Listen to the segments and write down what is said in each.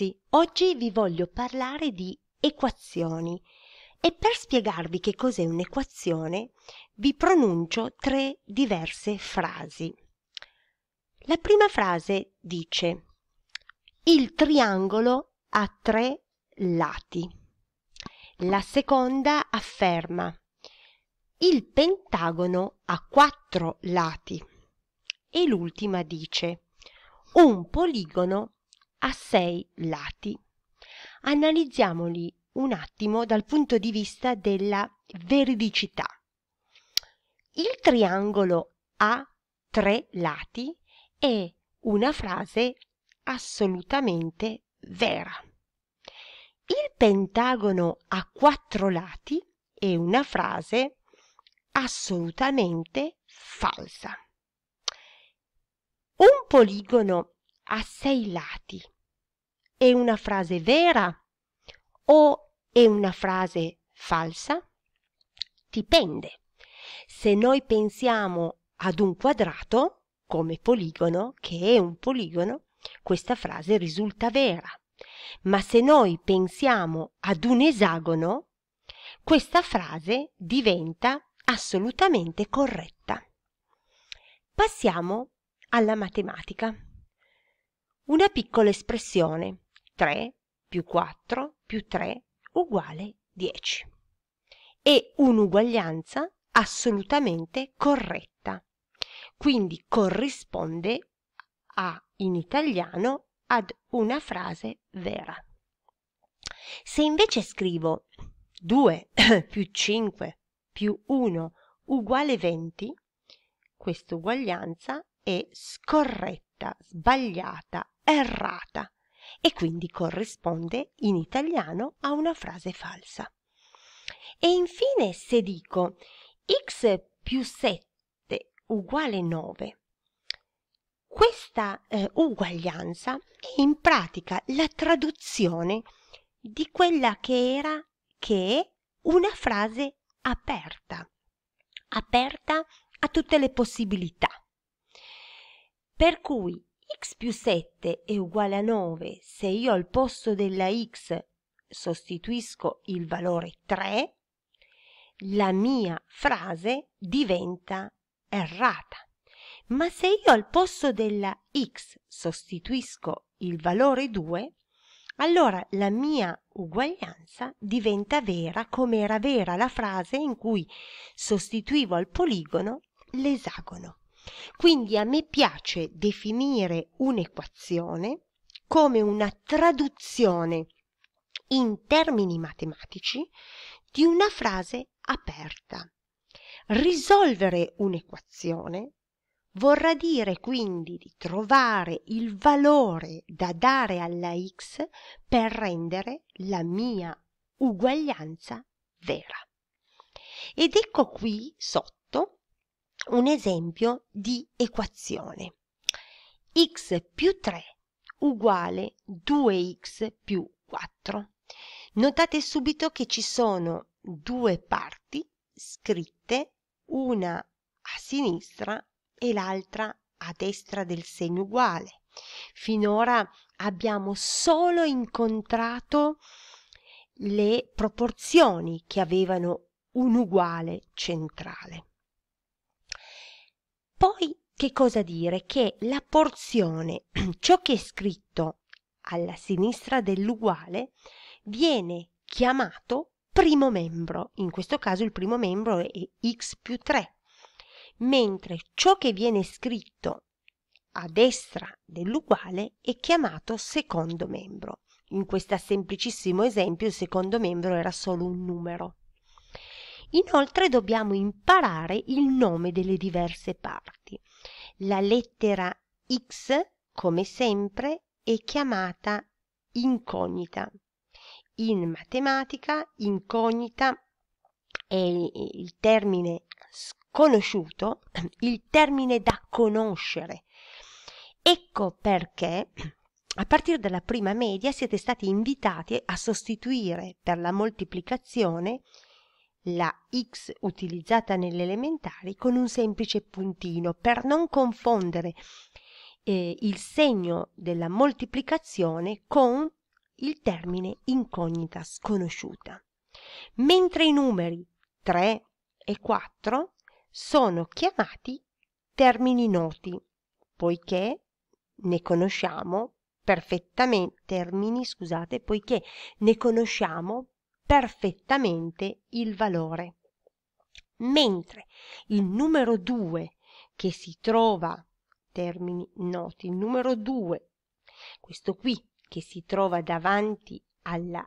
ragazzi, oggi vi voglio parlare di equazioni e per spiegarvi che cos'è un'equazione vi pronuncio tre diverse frasi. La prima frase dice Il triangolo ha tre lati. La seconda afferma Il pentagono ha quattro lati. E l'ultima dice Un poligono ha a sei lati. Analizziamoli un attimo dal punto di vista della veridicità. Il triangolo a tre lati è una frase assolutamente vera. Il pentagono a quattro lati è una frase assolutamente falsa. Un poligono a sei lati è una frase vera o è una frase falsa? Dipende. Se noi pensiamo ad un quadrato come poligono, che è un poligono, questa frase risulta vera. Ma se noi pensiamo ad un esagono, questa frase diventa assolutamente corretta. Passiamo alla matematica. Una piccola espressione 3 più 4 più 3 uguale 10. È un'uguaglianza assolutamente corretta, quindi corrisponde a, in italiano ad una frase vera. Se invece scrivo 2 più 5 più 1 uguale 20, questa uguaglianza è scorretta, sbagliata, errata, e quindi corrisponde in italiano a una frase falsa. E infine se dico x più 7 uguale 9, questa eh, uguaglianza è in pratica la traduzione di quella che era, che è una frase aperta, aperta a tutte le possibilità. Per cui x più 7 è uguale a 9 se io al posto della x sostituisco il valore 3, la mia frase diventa errata. Ma se io al posto della x sostituisco il valore 2, allora la mia uguaglianza diventa vera come era vera la frase in cui sostituivo al poligono l'esagono. Quindi a me piace definire un'equazione come una traduzione in termini matematici di una frase aperta. Risolvere un'equazione vorrà dire quindi di trovare il valore da dare alla x per rendere la mia uguaglianza vera. Ed ecco qui sotto un esempio di equazione. x più 3 uguale 2x più 4. Notate subito che ci sono due parti scritte, una a sinistra e l'altra a destra del segno uguale. Finora abbiamo solo incontrato le proporzioni che avevano un uguale centrale poi che cosa dire che la porzione ciò che è scritto alla sinistra dell'uguale viene chiamato primo membro in questo caso il primo membro è x più 3 mentre ciò che viene scritto a destra dell'uguale è chiamato secondo membro in questo semplicissimo esempio il secondo membro era solo un numero Inoltre dobbiamo imparare il nome delle diverse parti. La lettera X, come sempre, è chiamata incognita. In matematica incognita è il termine sconosciuto, il termine da conoscere. Ecco perché a partire dalla prima media siete stati invitati a sostituire per la moltiplicazione la x utilizzata nelle elementari con un semplice puntino per non confondere eh, il segno della moltiplicazione con il termine incognita sconosciuta. Mentre i numeri 3 e 4 sono chiamati termini noti, poiché ne conosciamo perfettamente termini, scusate, poiché ne conosciamo perfettamente il valore mentre il numero 2 che si trova termini noti il numero 2, questo qui che si trova davanti alla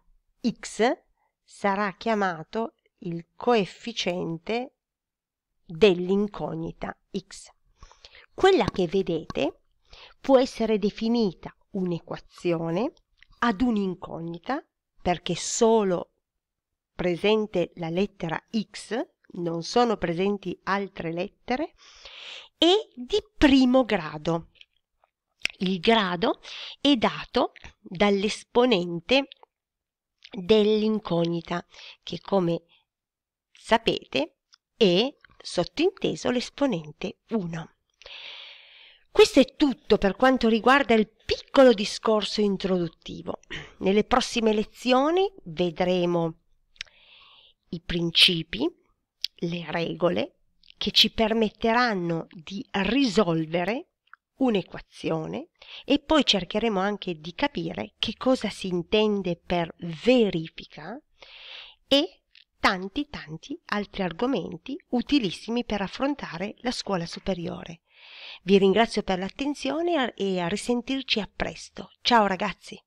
x sarà chiamato il coefficiente dell'incognita x. Quella che vedete può essere definita un'equazione ad un'incognita perché solo presente la lettera X, non sono presenti altre lettere, e di primo grado. Il grado è dato dall'esponente dell'incognita, che come sapete è sottinteso l'esponente 1. Questo è tutto per quanto riguarda il piccolo discorso introduttivo. Nelle prossime lezioni vedremo i principi, le regole che ci permetteranno di risolvere un'equazione e poi cercheremo anche di capire che cosa si intende per verifica e tanti tanti altri argomenti utilissimi per affrontare la scuola superiore. Vi ringrazio per l'attenzione e a risentirci a presto. Ciao ragazzi!